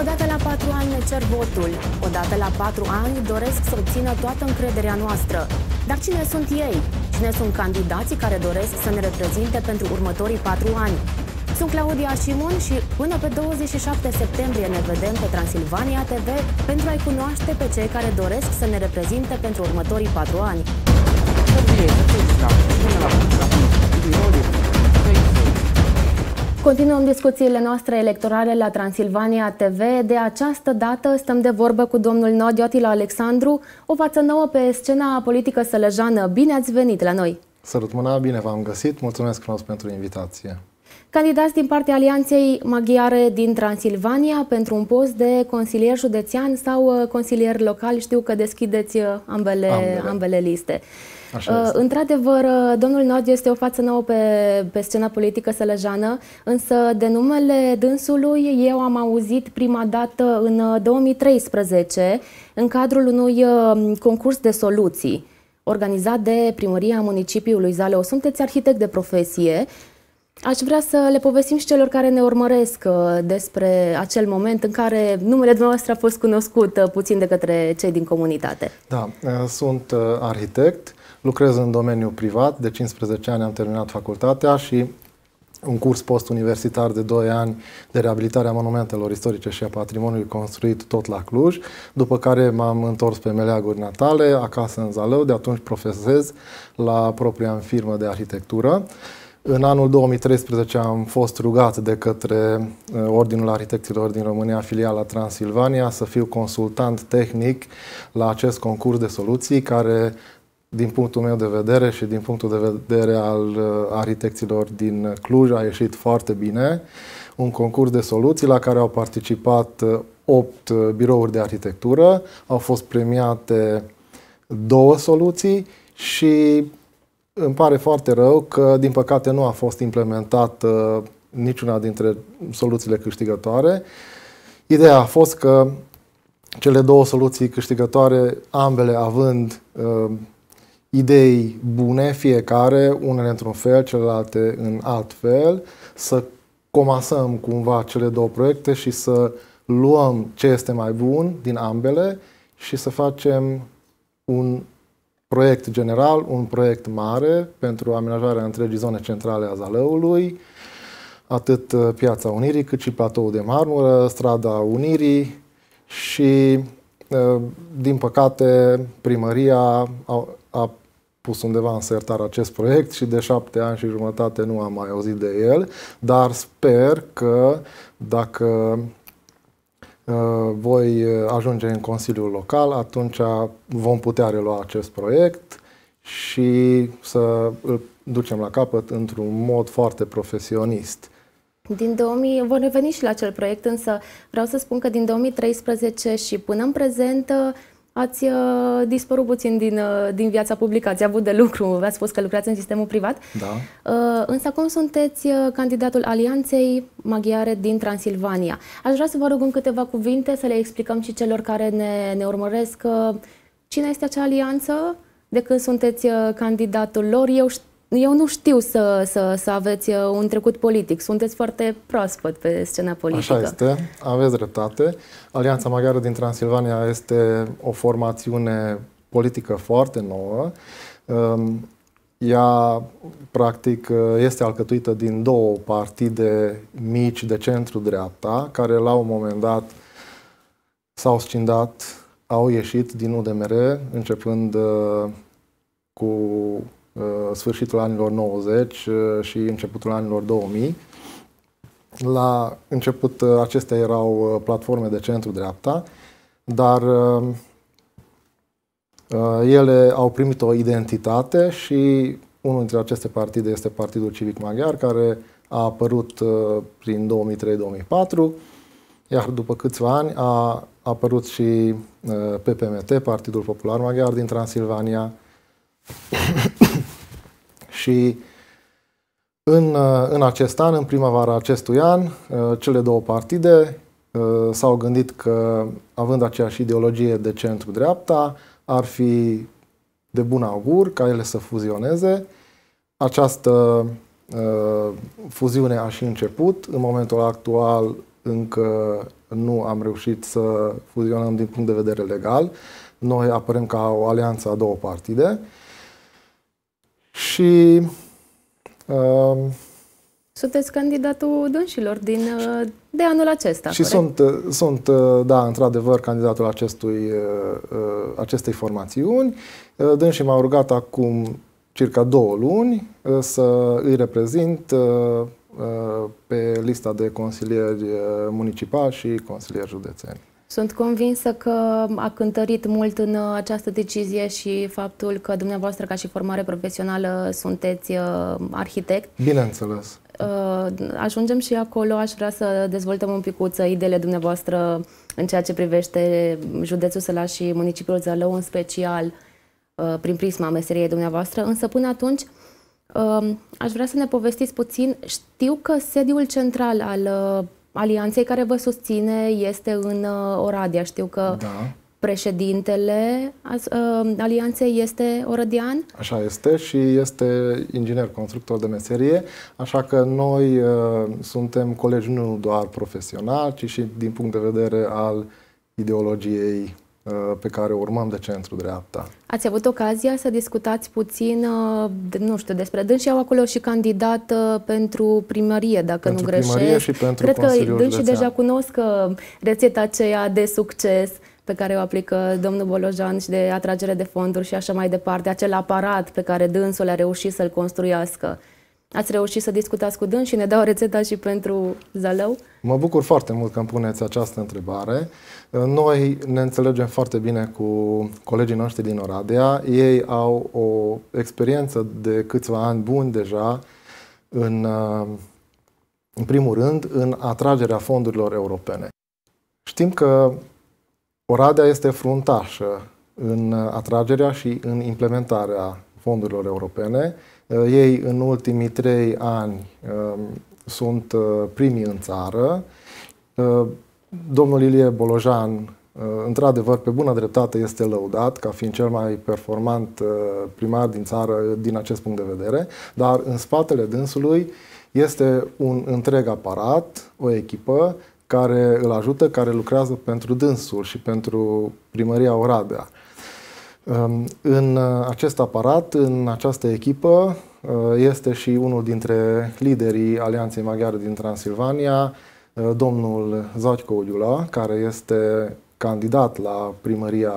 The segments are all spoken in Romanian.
Odată la patru ani ne cer votul. Odată la patru ani doresc să obțină toată încrederea noastră. Dar cine sunt ei? Cine sunt candidații care doresc să ne reprezinte pentru următorii patru ani? Sunt Claudia Simon și până pe 27 septembrie ne vedem pe Transilvania TV pentru a-i cunoaște pe cei care doresc să ne reprezinte pentru următorii patru ani. Continuăm discuțiile noastre electorale la Transilvania TV. De această dată stăm de vorbă cu domnul Nodiotila Alexandru, o față nouă pe scena politică sălăjană. Bine ați venit la noi! Sărut mâna, bine v-am găsit, mulțumesc frumos pentru invitație! Candidați din partea Alianței Maghiare din Transilvania pentru un post de consilier județean sau uh, consilier local, știu că deschideți uh, ambele, ambele. ambele liste. Uh, într-adevăr, uh, domnul Nod este o față nouă pe, pe scena politică sălăjană, însă de numele dânsului eu am auzit prima dată în 2013, uh, în cadrul unui uh, concurs de soluții organizat de primăria municipiului Zaleu. Sunteți arhitect de profesie. Aș vrea să le povestim și celor care ne urmăresc despre acel moment în care numele dumneavoastră a fost cunoscut puțin de către cei din comunitate. Da, sunt arhitect Lucrez în domeniul privat, de 15 ani am terminat facultatea și un curs postuniversitar de 2 ani de reabilitare a monumentelor istorice și a patrimoniului construit tot la Cluj, după care m-am întors pe meleaguri natale, acasă în Zalău, de atunci profesez la propria firmă de arhitectură. În anul 2013 am fost rugat de către uh, Ordinul Arhitecților din România, filiala Transilvania, să fiu consultant tehnic la acest concurs de soluții care din punctul meu de vedere și din punctul de vedere al uh, arhitecților din Cluj, a ieșit foarte bine. Un concurs de soluții la care au participat 8 uh, uh, birouri de arhitectură, au fost premiate două soluții și îmi pare foarte rău că, din păcate, nu a fost implementată niciuna dintre soluțiile câștigătoare. Ideea a fost că cele două soluții câștigătoare, ambele având uh, idei bune, fiecare, unele într-un fel, celelalte în alt fel, să comasăm cumva cele două proiecte și să luăm ce este mai bun din ambele și să facem un proiect general, un proiect mare pentru amenajarea întregii zone centrale a Zalăului, atât uh, Piața Unirii, cât și Platoul de Marmură, Strada Unirii și, uh, din păcate, primăria a, a pus undeva în sertar acest proiect și de șapte ani și jumătate nu am mai auzit de el, dar sper că dacă uh, voi ajunge în Consiliul Local, atunci vom putea relua acest proiect și să îl ducem la capăt într-un mod foarte profesionist. Din 2000, vor reveni și la acel proiect, însă vreau să spun că din 2013 și până în prezent ați uh, dispărut puțin din, uh, din viața publică, ați avut de lucru, ați spus că lucrați în sistemul privat. Da. Uh, însă acum sunteți candidatul Alianței Maghiare din Transilvania. Aș vrea să vă rog în câteva cuvinte să le explicăm și celor care ne, ne urmăresc cine este acea alianță, de când sunteți candidatul lor. Eu știu eu nu știu să, să, să aveți uh, un trecut politic. Sunteți foarte proaspăt pe scena politică. Așa este, aveți dreptate. Alianța Maghiară din Transilvania este o formațiune politică foarte nouă. Um, ea, practic, uh, este alcătuită din două partide mici de centru-dreapta, care la un moment dat s-au scindat, au ieșit din UDMR, începând uh, cu Uh, sfârșitul anilor 90 uh, și începutul anilor 2000. La început uh, acestea erau platforme de centru-dreapta, dar ele au primit o identitate și unul dintre aceste partide este Partidul Civic Maghiar, care a apărut prin 2003-2004, iar după câțiva ani a apărut și PPMT, Partidul Popular Maghiar din Transilvania, și în, uh, în acest an, în primăvara acestui an, uh, cele două partide uh, s-au gândit că, având aceeași ideologie de centru-dreapta, ar fi de bun augur ca ele să fuzioneze. Această fuziune a și început. În momentul actual încă nu am reușit să fuzionăm din punct de vedere legal. Noi apărăm ca o alianță a două partide. Uh, și... Uh, Sunteți candidatul dânșilor din, uh, de anul acesta, Și sunt, uh, sunt, uh, da, într-adevăr, candidatul acestui, acestei formațiuni. Dânșii m-au rugat acum circa două luni să îi reprezint pe lista de consilieri municipali și consilieri județeni. Sunt convinsă că a cântărit mult în uh, această decizie și faptul că dumneavoastră ca și formare profesională sunteți uh, arhitect. Bineînțeles. Uh, ajungem și acolo, aș vrea să dezvoltăm un picuță ideile dumneavoastră în ceea ce privește județul Săla și municipiul Zălău în special prin prisma meseriei dumneavoastră, însă până atunci aș vrea să ne povestiți puțin. Știu că sediul central al alianței care vă susține este în uh, Oradea. Știu că da. președintele uh, alianței este orădean. Așa este și este inginer constructor de meserie, așa că noi uh, suntem colegi nu doar profesional, ci și din punct de vedere al ideologiei Uh, pe care o urmăm de centru-dreapta. Ați avut ocazia să discutați puțin, uh, nu știu, despre și au acolo și candidat uh, pentru primărie, dacă pentru nu greșesc. Primărie și pentru Cred Consiliul că dânsii deja cunosc rețeta aceea de succes pe care o aplică domnul Bolojan și de atragere de fonduri și așa mai departe, acel aparat pe care dânsul a reușit să-l construiască ați reușit să discutați cu dâns și ne dau rețeta și pentru zalău? Mă bucur foarte mult că îmi puneți această întrebare. Noi ne înțelegem foarte bine cu colegii noștri din Oradea. Ei au o experiență de câțiva ani buni deja în, în primul rând, în atragerea fondurilor europene. Știm că Oradea este fruntașă în atragerea și în implementarea fondurilor europene Uh, ei în ultimii trei ani um, sunt uh, primii în țară. Uh, domnul Ilie Bolojan, într-adevăr, pe bună dreptate este lăudat ca fiind cel mai performant primar din țară din acest punct de vedere, dar în spatele dânsului este un întreg aparat, o echipă care îl ajută, care lucrează pentru dânsul și pentru primăria Oradea. Ehm, în uh, acest aparat, în această echipă, uh, este și unul dintre liderii Alianței Maghiare din Transilvania, uh, domnul Zaitco Udiula, care este candidat la primăria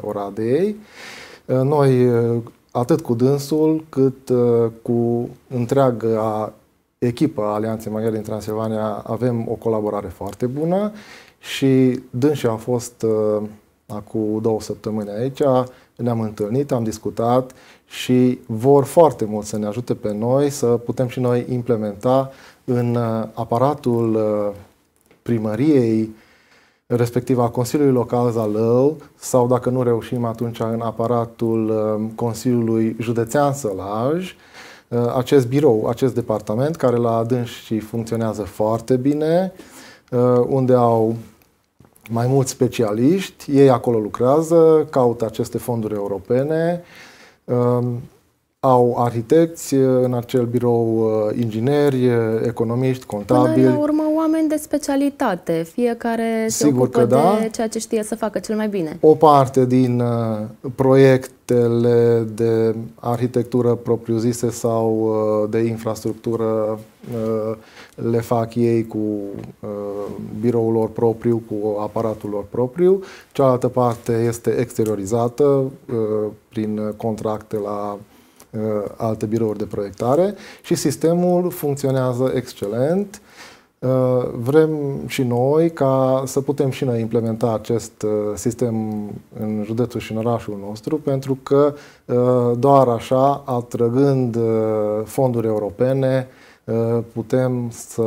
Oradei. Noi, atât cu dânsul, cât cu întreaga echipă a Alianței Maghiare din Transilvania, avem o colaborare foarte bună și dânsul a fost acum două săptămâni aici, ne-am întâlnit, am discutat și vor foarte mult să ne ajute pe noi să putem și noi implementa în uh, aparatul uh, primăriei, respectiv a Consiliului Local Zalău, sau dacă nu reușim atunci în aparatul uh, Consiliului Județean Sălaj, acest birou, acest departament, care la și funcționează foarte bine, unde au mai mulți specialiști, ei acolo lucrează, caută aceste fonduri europene, um, au arhitecți uh, în acel birou, uh, ingineri, uh, economiști, contabili. Până la urmă, oameni de specialitate, fiecare Sigur se ocupă că da. de ceea ce știe să facă cel mai bine. O parte din proiect proiectele de arhitectură propriu-zise sau uh, de infrastructură uh, le fac ei cu uh, biroul lor propriu, cu aparatul lor propriu. Cealaltă parte este exteriorizată prin contracte la alte birouri de proiectare și sistemul funcționează excelent. Uh, Uh, vrem și noi ca să putem și noi implementa acest uh, sistem în județul și în orașul nostru, pentru că uh, doar așa, atrăgând fonduri europene, putem să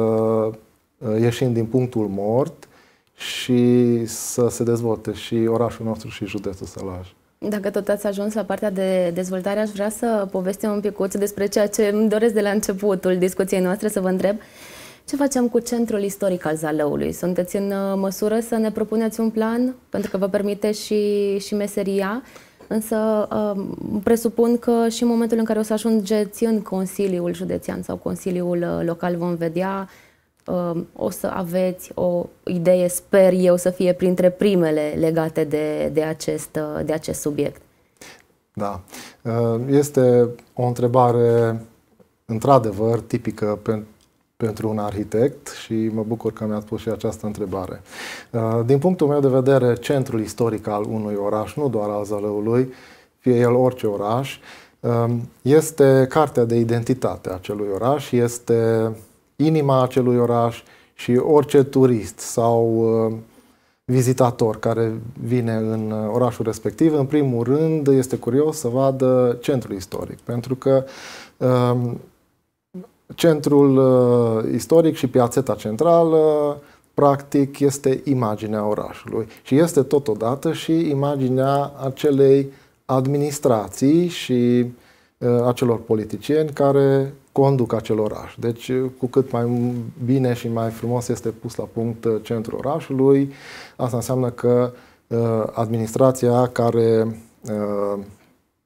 ieșim din punctul mort și să se dezvolte și orașul nostru și județul Sălaj. Dacă tot ați ajuns la partea de dezvoltare, aș vrea să povestim un picuț despre ceea ce îmi doresc de la începutul discuției noastre să vă întreb. Uh, ce facem cu centrul istoric al Zalăului? Sunteți în uh, măsură să ne propuneți un plan? Pentru că vă permite și, și meseria. Însă uh, presupun că și în momentul în care o să ajungeți în Consiliul Județean sau Consiliul uh, Local vom vedea, o să aveți o idee, sper eu, să fie printre primele legate de, de, acest, de acest subiect. Da. Este o întrebare într-adevăr tipică pentru pentru un arhitect și mă bucur că mi-ați pus și această întrebare. Uh, din punctul meu de vedere, centrul istoric al unui oraș, nu doar al Zălăului, fie el orice oraș, um, este cartea de identitate a acelui oraș, este inima acelui oraș și orice turist sau uh, vizitator care vine în uh, orașul respectiv, în primul rând este curios să vadă centrul istoric, pentru că um, Centrul uh, istoric și piațeta centrală, practic, este imaginea orașului și este totodată și imaginea acelei administrații și uh, acelor politicieni care conduc acel oraș. Deci, cu cât mai bine și mai frumos este pus la punct uh, centrul orașului, asta înseamnă că uh, administrația care uh,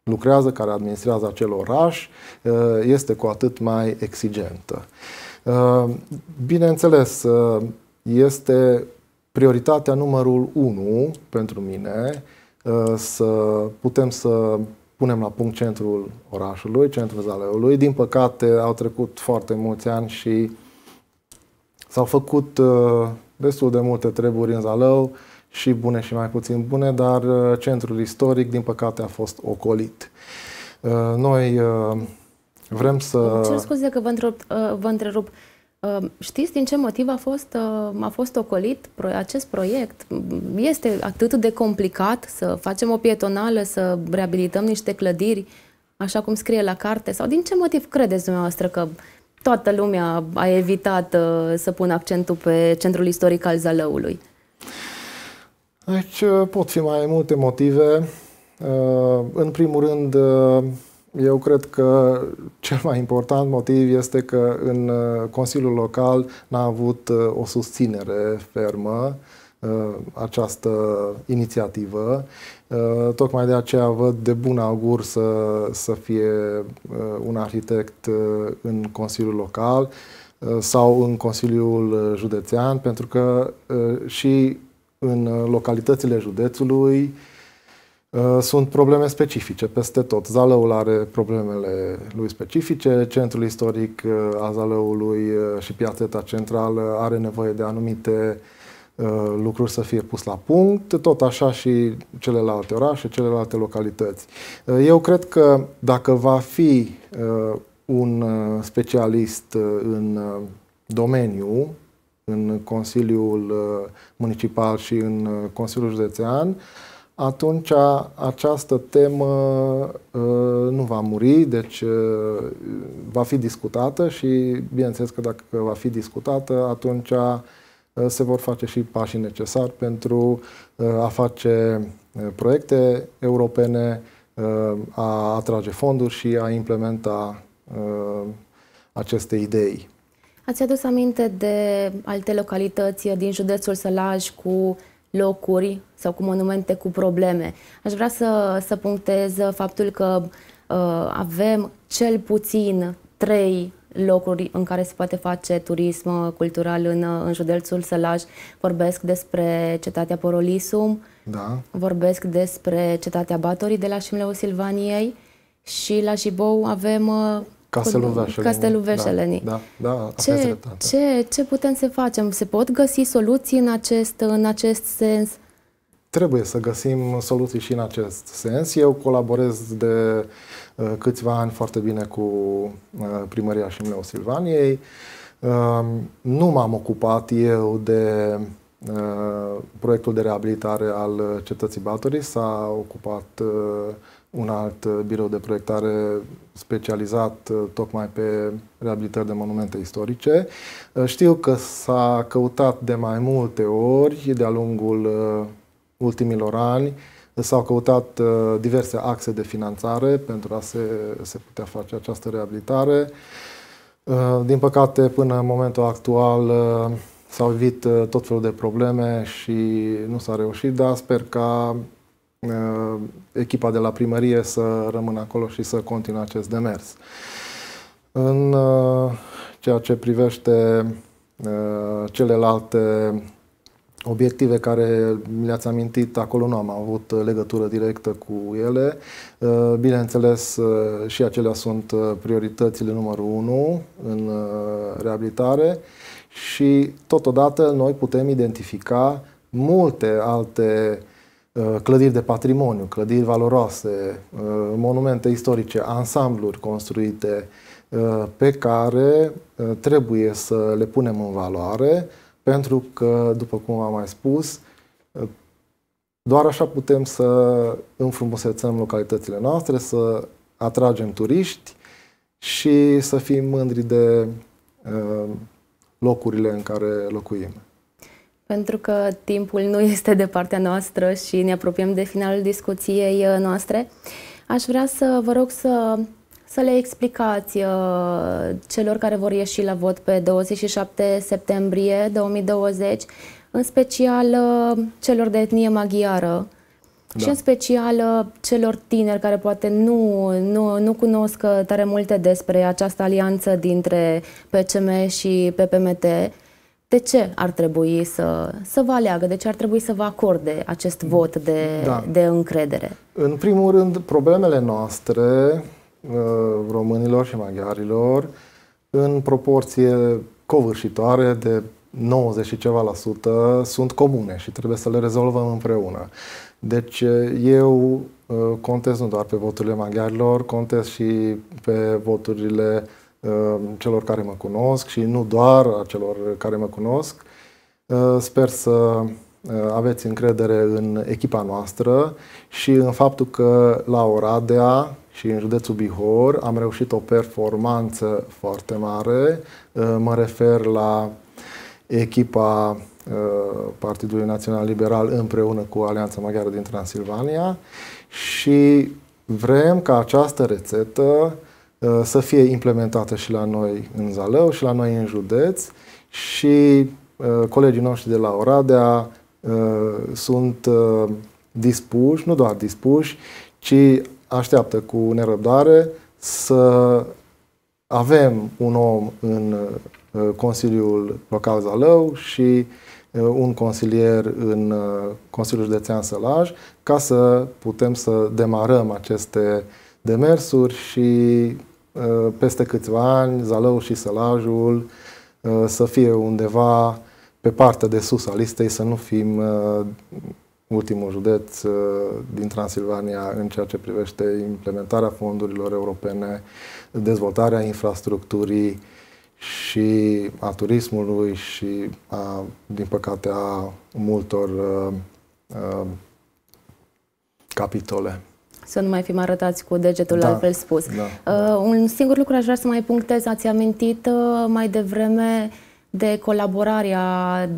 lucrează, care administrează acel oraș, eh, este cu atât mai exigentă. Eh, bineînțeles, eh, este prioritatea numărul 1 pentru mine să putem să punem la punct centrul orașului, centrul zaleului. Din păcate au trecut foarte mulți ani și s-au făcut destul de multe treburi în zaleu, și bune și mai puțin bune, dar uh, centrul istoric, din păcate, a fost ocolit. Uh, noi uh, vrem să... Cer scuze că vă întrerup. Vă întrerup. Știți din ce motiv a fost, a fost ocolit acest proiect? Este atât de complicat să facem o pietonală, să reabilităm niște clădiri, așa cum scrie la carte? Sau din ce motiv credeți dumneavoastră că toată lumea a evitat să pună accentul pe centrul istoric al Zalăului? Aici deci, uh, pot fi mai multe motive. Uh, în primul rând, uh, eu cred că cel mai important motiv este că în Consiliul Local n-a avut o susținere fermă această inițiativă. Tocmai de aceea văd de bun augur să, să fie un arhitect în Consiliul Local sau în Consiliul Județean, pentru că și în uh, localitățile județului uh, sunt probleme specifice peste tot. Zalăul are problemele lui specifice, centrul istoric uh, a Zalăului și piațeta centrală are nevoie de anumite lucruri să fie pus la punct, tot așa și celelalte orașe, celelalte localități. Eu cred că dacă va fi un specialist în domeniu, în Consiliul uh, Municipal și în uh, Consiliul Județean, atunci această temă uh, nu va muri, deci va fi discutată și bineînțeles că dacă va fi discutată, atunci se vor face și pașii necesari pentru a face proiecte europene, a atrage fonduri și a implementa aceste idei. Ați adus aminte de alte localități din județul Sălaj cu locuri sau cu monumente cu probleme. Aș vrea să, să punctez faptul că uh, avem cel puțin trei locuri în care se poate face turism cultural în, uh, în județul Sălaj. Vorbesc despre cetatea Porolisum, da. vorbesc despre cetatea Batorii de la Șimleu Silvaniei și la Jibou avem uh, Casteluveșeleni. Casteluveșeleni. Da, da, da, da ce, ce, ce putem să facem? Se pot găsi soluții în acest, în acest sens? Trebuie să găsim soluții și în acest sens. Eu colaborez de uh, câțiva ani foarte bine cu uh, primăria meu Silvaniei. Uh, nu m-am ocupat eu de uh, proiectul de reabilitare al cetății Batorii, s-a ocupat uh, un alt uh, birou de proiectare specializat uh, tocmai pe reabilitări de monumente istorice. Uh, știu că s-a căutat de mai multe ori de-a lungul ultimilor ani, s-au căutat diverse axe de finanțare pentru a se, se putea face această reabilitare. Din păcate, până în momentul actual s-au evit tot felul de probleme și nu s-a reușit, dar sper ca Uh, echipa de la primărie să rămână acolo și să continue acest demers. În uh, ceea ce privește uh, celelalte obiective care le-ați amintit, acolo nu am avut legătură directă cu ele. Bineînțeles, și acelea sunt prioritățile numărul 1 în reabilitare și totodată noi putem identifica multe alte Uh, clădiri de patrimoniu, clădiri valoroase, uh, monumente istorice, ansambluri construite uh, pe care trebuie să le punem în valoare pentru că, după cum am mai spus, doar așa putem să înfrumusețăm localitățile noastre, să atragem turiști și să fim mândri de locurile în care locuim pentru că timpul nu este de partea noastră și ne apropiem de finalul discuției uh, noastre. Aș vrea să vă rog să, să le explicați uh, celor care vor ieși la vot pe 27 septembrie 2020, în special uh, celor de etnie maghiară, da. Și în special celor tineri care poate nu, nu, nu cunosc tare multe despre această alianță dintre PCM și PPMT, de ce ar trebui să, să vă aleagă, de ce ar trebui să vă acorde acest mm. vot de, da. de încredere? În primul rând, problemele noastre, uh, românilor și maghiarilor, în proporție covârșitoare de 90 și ceva la sută, sunt comune și trebuie să le rezolvăm împreună. Deci eu uh, contez nu doar pe voturile maghiarilor, contez și pe voturile uh, Uh, celor care mă cunosc și nu doar a celor care mă cunosc. Uh, sper să uh, aveți încredere în echipa noastră și în faptul că la Oradea și în județul Bihor am reușit o performanță foarte mare. Mă refer la echipa Partidului Național Liberal împreună cu Alianța Maghiară din Transilvania și vrem ca această rețetă Uh, să fie implementată și la noi în Zalău și la noi în județ și uh, colegii noștri de la Oradea uh, sunt dispuși, nu doar dispuși, ci așteaptă cu nerăbdare să avem un om în Consiliul Local Zalău și un consilier în Consiliul Județean Sălaj ca să putem să demarăm aceste demersuri și Uh, peste câțiva ani Zalău și Sălajul uh, să fie undeva pe partea de sus a listei, să nu fim uh, ultimul județ din Transilvania în ceea ce privește implementarea fondurilor europene, dezvoltarea infrastructurii și a turismului și, a, din păcate, a multor a, a, capitole să nu mai fim arătați cu degetul, da. altfel spus. Da. Uh, da. un singur lucru aș vrea să mai punctez, ați amintit uh, mai devreme uh, de colaborarea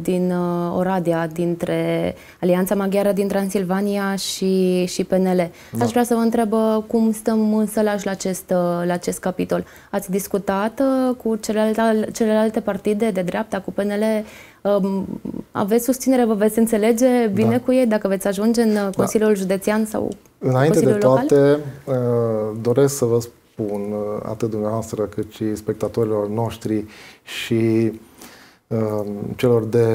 din uh, Oradea, dintre Alianța Maghiară din Transilvania și, și PNL. Da. Aș vrea să vă întreb uh, cum stăm însălași la acest, uh, la acest capitol. Ați discutat uh, cu celelalte, celelalte partide de dreapta, cu PNL? Um, aveți susținere, vă veți înțelege bine da. cu ei dacă veți ajunge în uh, da. Consiliul da. Județean sau Înainte Consiliul de toate, local? doresc să vă spun atât dumneavoastră cât și spectatorilor noștri și uh, Um, celor de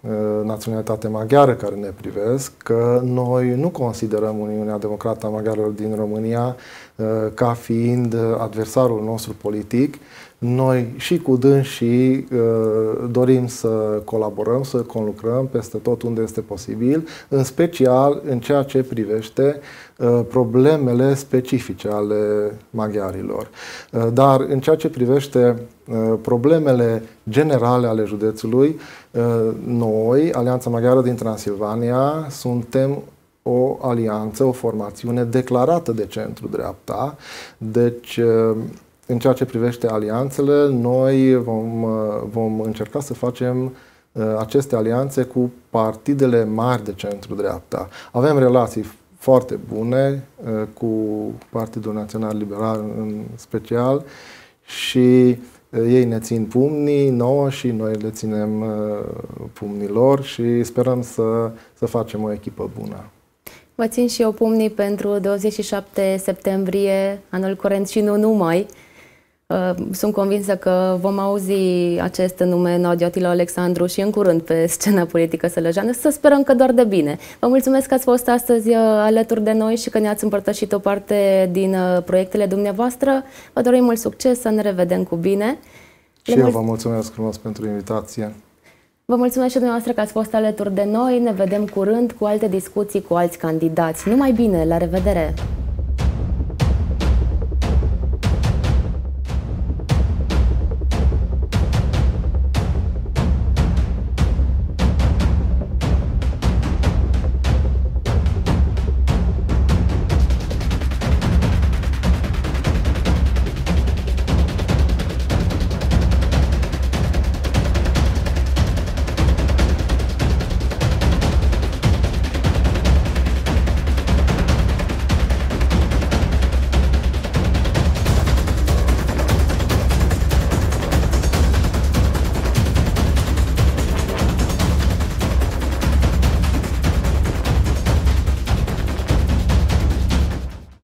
uh, naționalitate maghiară care ne privesc că noi nu considerăm Uniunea Democrată a Maghiarilor din România uh, ca fiind adversarul nostru politic, noi și cu uh, dorim să colaborăm, să conlucrăm peste tot unde este posibil, în special în ceea ce privește uh, problemele specifice ale maghiarilor. Uh, dar în ceea ce privește uh, problemele generale ale județului, noi, Alianța Maghiară din Transilvania, suntem o alianță, o formațiune declarată de centru-dreapta, deci în ceea ce privește alianțele, noi vom, vom încerca să facem uh, aceste alianțe cu partidele mari de centru-dreapta. Avem relații foarte bune uh, cu Partidul Național Liberal în special și uh, ei ne țin pumnii nouă și noi le ținem pumnii lor și sperăm să, să facem o echipă bună. Vă țin și eu pumnii pentru 27 septembrie anul curent și nu numai. Uh, sunt convinsă că vom auzi acest nume în Alexandru și în curând pe scena politică sălăjeană. Să sperăm că doar de bine. Vă mulțumesc că ați fost astăzi uh, alături de noi și că ne-ați împărtășit o parte din uh, proiectele dumneavoastră. Vă dorim mult succes, să ne revedem cu bine. Și Le eu vă mulțumesc frumos pentru invitație. Vă mulțumesc și dumneavoastră că ați fost alături de noi. Ne vedem curând cu alte discuții cu alți candidați. Numai bine, la revedere!